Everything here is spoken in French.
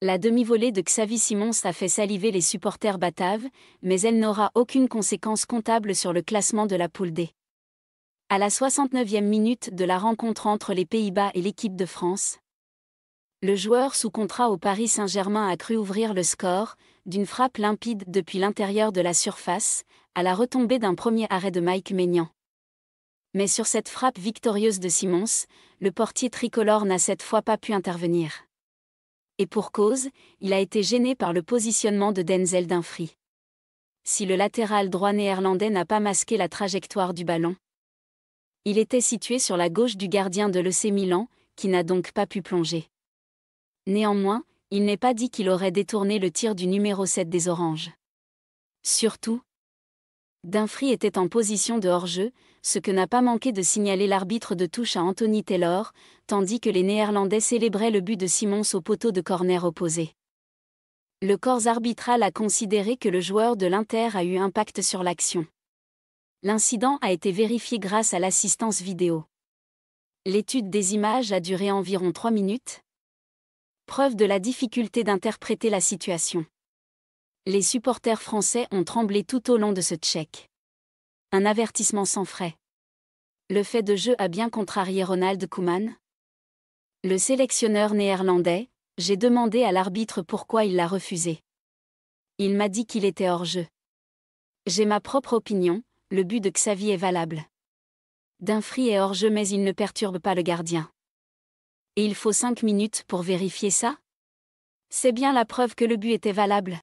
La demi-volée de Xavi Simons a fait saliver les supporters bataves, mais elle n'aura aucune conséquence comptable sur le classement de la poule D. À la 69e minute de la rencontre entre les Pays-Bas et l'équipe de France, le joueur sous contrat au Paris Saint-Germain a cru ouvrir le score, d'une frappe limpide depuis l'intérieur de la surface, à la retombée d'un premier arrêt de Mike Maignan. Mais sur cette frappe victorieuse de Simons, le portier tricolore n'a cette fois pas pu intervenir. Et pour cause, il a été gêné par le positionnement de Denzel Dumfries. Si le latéral droit néerlandais n'a pas masqué la trajectoire du ballon, il était situé sur la gauche du gardien de l'EC Milan, qui n'a donc pas pu plonger. Néanmoins, il n'est pas dit qu'il aurait détourné le tir du numéro 7 des Oranges. Surtout, Dunfry était en position de hors-jeu, ce que n'a pas manqué de signaler l'arbitre de touche à Anthony Taylor, tandis que les Néerlandais célébraient le but de Simons au poteau de corner opposé. Le corps arbitral a considéré que le joueur de l'Inter a eu impact sur l'action. L'incident a été vérifié grâce à l'assistance vidéo. L'étude des images a duré environ 3 minutes. Preuve de la difficulté d'interpréter la situation les supporters français ont tremblé tout au long de ce tchèque. Un avertissement sans frais. Le fait de jeu a bien contrarié Ronald Koeman. Le sélectionneur néerlandais, j'ai demandé à l'arbitre pourquoi il l'a refusé. Il m'a dit qu'il était hors jeu. J'ai ma propre opinion, le but de Xavi est valable. Dinfry est hors jeu mais il ne perturbe pas le gardien. Et il faut cinq minutes pour vérifier ça C'est bien la preuve que le but était valable.